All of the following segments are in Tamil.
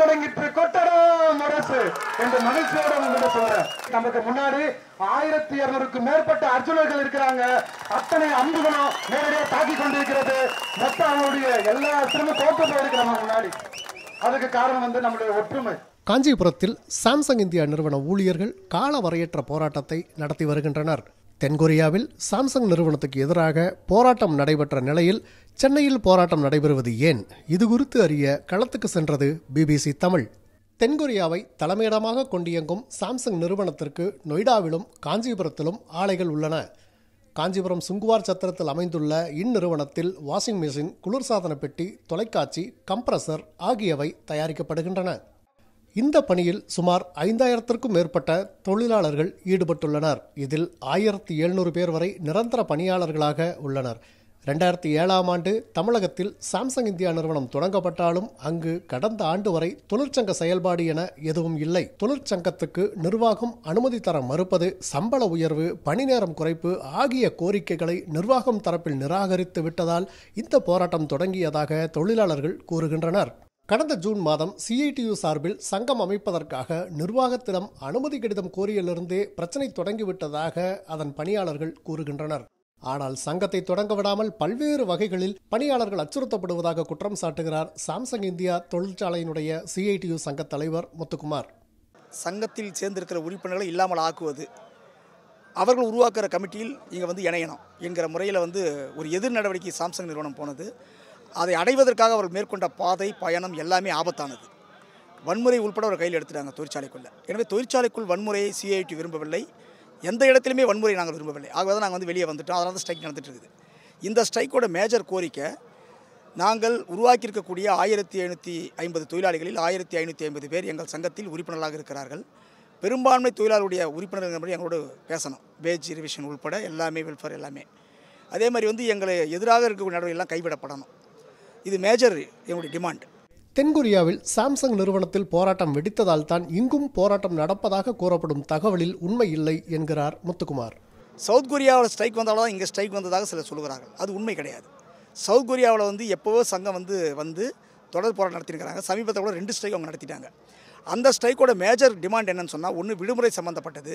தொடங்கிட்டு கொட்டடம் அரசு என்ற மகிழ்ச்சியோட உங்கள்கிட்ட சொல்றேன் நமக்கு முன்னாடி ஆயிரத்தி இருநூறுக்கு மேற்பட்ட அர்ஜுனர்கள் இருக்கிறாங்க அத்தனை அம்புகளும் நேரடியாக தாக்கி கொண்டிருக்கிறது மொத்தம் அவங்களுடைய எல்லா அசுரமும் தோற்று போயிருக்கு முன்னாடி அதுக்கு காரணம் வந்து நம்மளுடைய ஒற்றுமை காஞ்சிபுரத்தில் சாம்சங் இந்தியா நிறுவன ஊழியர்கள் கால வரையற்ற போராட்டத்தை நடத்தி வருகின்றனர் தென்கொரியாவில் சாம்சங் நிறுவனத்துக்கு எதிராக போராட்டம் நடைபெற்ற நிலையில் சென்னையில் போராட்டம் நடைபெறுவது ஏன் இது குறித்து அறிய களத்துக்கு சென்றது பிபிசி தமிழ் தென்கொரியாவை தலைமையிடமாக கொண்டியங்கும் சாம்சங் நிறுவனத்திற்கு நொய்டாவிலும் காஞ்சிபுரத்திலும் ஆலைகள் உள்ளன காஞ்சிபுரம் சுங்குவார் சத்திரத்தில் அமைந்துள்ள இந்நிறுவனத்தில் வாஷிங் மிஷின் குளிர்சாதன பெட்டி தொலைக்காட்சி கம்ப்ரஸர் ஆகியவை தயாரிக்கப்படுகின்றன இந்த பணியில் சுமார் ஐந்தாயிரத்திற்கும் மேற்பட்ட தொழிலாளர்கள் ஈடுபட்டுள்ளனர் இதில் ஆயிரத்தி எழுநூறு பேர் வரை நிரந்தர பணியாளர்களாக உள்ளனர் ரெண்டாயிரத்தி ஏழாம் ஆண்டு தமிழகத்தில் சாம்சங் இந்தியா நிறுவனம் தொடங்கப்பட்டாலும் அங்கு கடந்த ஆண்டு வரை தொழிற்சங்க செயல்பாடு என எதுவும் இல்லை தொழிற்சங்கத்துக்கு நிர்வாகம் அனுமதி தர மறுப்பது சம்பள உயர்வு பணி நேரம் குறைப்பு ஆகிய கோரிக்கைகளை நிர்வாகம் தரப்பில் நிராகரித்து விட்டதால் இந்த போராட்டம் தொடங்கியதாக தொழிலாளர்கள் கூறுகின்றனர் கடந்த ஜூன் மாதம் சிஐடியு சார்பில் சங்கம் அமைப்பதற்காக நிர்வாகத்திடம் அனுமதி கடிதம் கோரியலிருந்தே பிரச்சனை தொடங்கிவிட்டதாக அதன் பணியாளர்கள் கூறுகின்றனர் ஆனால் சங்கத்தை தொடங்க விடாமல் பல்வேறு வகைகளில் பணியாளர்கள் அச்சுறுத்தப்படுவதாக குற்றம் சாட்டுகிறார் சாம்சங் இந்தியா தொழிற்சாலையினுடைய சிஐடியு சங்க தலைவர் முத்துக்குமார் சங்கத்தில் சேர்ந்திருக்கிற உறுப்பினர்களை இல்லாமல் ஆக்குவது அவர்கள் உருவாக்குற கமிட்டியில் இங்கே வந்து இணையணும் என்கிற முறையில் வந்து ஒரு எதிர் நடவடிக்கை சாம்சங் நிறுவனம் போனது அதை அடைவதற்காக அவர்கள் மேற்கொண்ட பாதை பயணம் எல்லாமே ஆபத்தானது வன்முறை உள்பட அவர் கையில் எடுத்துட்டாங்க தொழிற்சாலைக்குள்ளே எனவே தொழிற்சாலைக்குள் வன்முறையை சிஐடி விரும்பவில்லை எந்த இடத்துலையுமே வன்முறை நாங்கள் விரும்பவில்லை ஆகவே தான் நாங்கள் வந்து வெளியே வந்துட்டோம் அதனால் தான் ஸ்ட்ரைக் நடந்துட்டு இருக்குது இந்த ஸ்ட்ரைக்கோட மேஜர் கோரிக்கை நாங்கள் உருவாக்கியிருக்கக்கூடிய ஆயிரத்தி ஐநூற்றி ஐம்பது தொழிலாளிகளில் ஆயிரத்தி ஐநூற்றி ஐம்பது பேர் எங்கள் சங்கத்தில் உறுப்பினர்களாக இருக்கிறார்கள் பெரும்பான்மை தொழிலாளருடைய உறுப்பினர்கள் படி எங்களோடு பேசணும் வேஜ் ரிவிஷன் உள்பட எல்லாமே வெல்ஃபேர் எல்லாமே அதே மாதிரி வந்து எங்களை எதிராக இருக்கக்கூடிய நடவடிக்கைலாம் கைவிடப்படணும் இது மேஜர் எங்களுடைய டிமாண்ட் தென்கொரியாவில் சாம்சங் நிறுவனத்தில் போராட்டம் வெடித்ததால் தான் இங்கும் போராட்டம் நடப்பதாக கூறப்படும் தகவலில் உண்மை இல்லை என்கிறார் முத்துக்குமார் சவுத் கொரியாவில் ஸ்ட்ரைக் வந்தாலும் இங்கே ஸ்ட்ரைக் வந்ததாக சிலர் சொல்கிறார்கள் அது உண்மை கிடையாது சவுத் கொரியாவில் வந்து எப்போவோ சங்கம் வந்து வந்து தொடர் போராட்டம் நடத்திருக்கிறாங்க சமீபத்தில் கூட ரெண்டு ஸ்ட்ரைக் அவங்க நடத்திட்டாங்க அந்த ஸ்ட்ரைக்கோட மேஜர் டிமாண்ட் என்னன்னு சொன்னால் ஒன்று விடுமுறை சம்மந்தப்பட்டது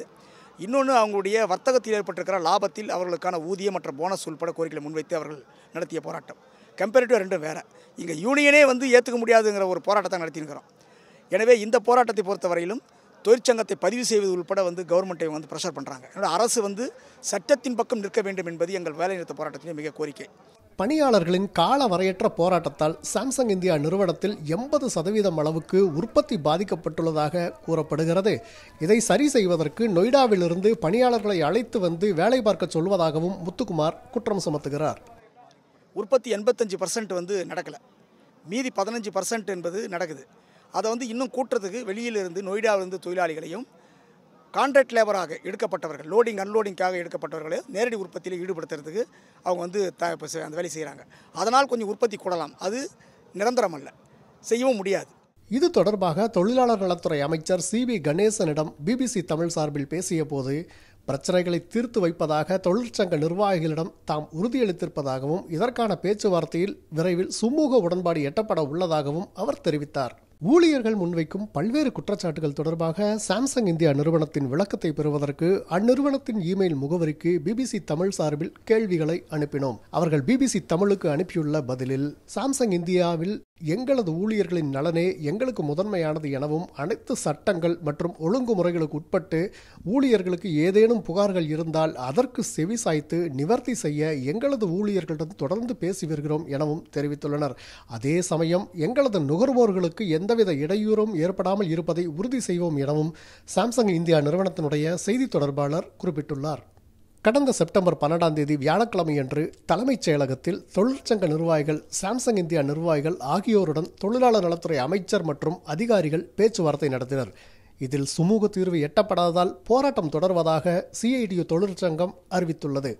இன்னொன்று அவங்களுடைய வர்த்தகத்தில் ஏற்பட்டிருக்கிற லாபத்தில் அவர்களுக்கான ஊதியம் மற்றும் போனஸ் உள்பட கோரிக்கைகளை முன்வைத்து அவர்கள் நடத்திய போராட்டம் கம்பேரிட்டிவாக ரெண்டும் வேறு இங்கே யூனியனே வந்து ஏற்றுக்க முடியாதுங்கிற ஒரு போராட்டத்தை நடத்தியிருக்கிறோம் எனவே இந்த போராட்டத்தை பொறுத்தவரையிலும் தொழிற்சங்கத்தை பதிவு செய்வது உள்பட வந்து கவர்மெண்ட்டை வந்து ப்ரெஷர் பண்ணுறாங்க அரசு வந்து சட்டத்தின் பக்கம் நிற்க வேண்டும் என்பது எங்கள் வேலைநிறுத்த போராட்டத்தின் மிக கோரிக்கை பணியாளர்களின் கால வரையற்ற போராட்டத்தால் சாம்சங் இந்தியா நிறுவனத்தில் எண்பது சதவீதம் அளவுக்கு உற்பத்தி பாதிக்கப்பட்டுள்ளதாக கூறப்படுகிறது இதை சரி செய்வதற்கு நொய்டாவிலிருந்து பணியாளர்களை அழைத்து வந்து வேலை பார்க்க சொல்வதாகவும் முத்துக்குமார் குற்றம் சுமத்துகிறார் உற்பத்தி எண்பத்தஞ்சு பர்சன்ட் வந்து நடக்கலை மீதி பதினஞ்சு பர்சன்ட் என்பது நடக்குது அதை வந்து இன்னும் கூட்டுறதுக்கு வெளியிலிருந்து நொய்டாவிலிருந்து தொழிலாளிகளையும் கான்ட்ராக்ட் லேபராக எடுக்கப்பட்டவர்கள் லோடிங் அன்லோடிங்காக எடுக்கப்பட்டவர்களை நேரடி உற்பத்தியில் ஈடுபடுத்துறதுக்கு அவங்க வந்து த அந்த வேலை செய்கிறாங்க அதனால் கொஞ்சம் உற்பத்தி கூடலாம் அது நிரந்தரம் அல்ல செய்யவும் முடியாது இது தொடர்பாக தொழிலாளர் நலத்துறை அமைச்சர் சி வி கணேசனிடம் பிபிசி தமிழ் சார்பில் பேசிய போது பிரச்சனைகளை தீர்த்து வைப்பதாக தொழிற்சங்க நிர்வாகிகளிடம் தாம் உறுதியளித்திருப்பதாகவும் இதற்கான பேச்சுவார்த்தையில் விரைவில் சுமூக உடன்பாடு எட்டப்பட உள்ளதாகவும் அவர் தெரிவித்தார் ஊழியர்கள் முன்வைக்கும் பல்வேறு குற்றச்சாட்டுகள் தொடர்பாக சாம்சங் இந்தியா நிறுவனத்தின் விளக்கத்தை பெறுவதற்கு அந்நிறுவனத்தின் இமெயில் முகவரிக்கு பிபிசி தமிழ் சார்பில் கேள்விகளை அனுப்பினோம் அவர்கள் பிபிசி தமிழுக்கு அனுப்பியுள்ள பதிலில் சாம்சங் இந்தியாவில் எங்களது ஊழியர்களின் நலனே எங்களுக்கு முதன்மையானது எனவும் அனைத்து சட்டங்கள் மற்றும் ஒழுங்குமுறைகளுக்கு உட்பட்டு ஊழியர்களுக்கு ஏதேனும் புகார்கள் இருந்தால் அதற்கு செவி சாய்த்து நிவர்த்தி செய்ய எங்களது ஊழியர்களிடம் தொடர்ந்து பேசி வருகிறோம் எனவும் தெரிவித்துள்ளனர் அதே சமயம் எங்களது நுகர்வோர்களுக்கு எந்தவித இடையூறும் ஏற்படாமல் இருப்பதை உறுதி செய்வோம் எனவும் சாம்சங் இந்தியா நிறுவனத்தினுடைய செய்தி தொடர்பாளர் குறிப்பிட்டுள்ளார் கடந்த செப்டம்பர் பன்னெண்டாம் தேதி வியாழக்கிழமையன்று தலைமைச் செயலகத்தில் தொழிற்சங்க நிர்வாகிகள் சாம்சங் இந்தியா நிர்வாகிகள் ஆகியோருடன் தொழிலாளர் நலத்துறை அமைச்சர் மற்றும் அதிகாரிகள் பேச்சுவார்த்தை நடத்தினர் இதில் சுமூக தீர்வு எட்டப்படாததால் போராட்டம் தொடர்வதாக சிஐடியு தொழிற்சங்கம் அறிவித்துள்ளது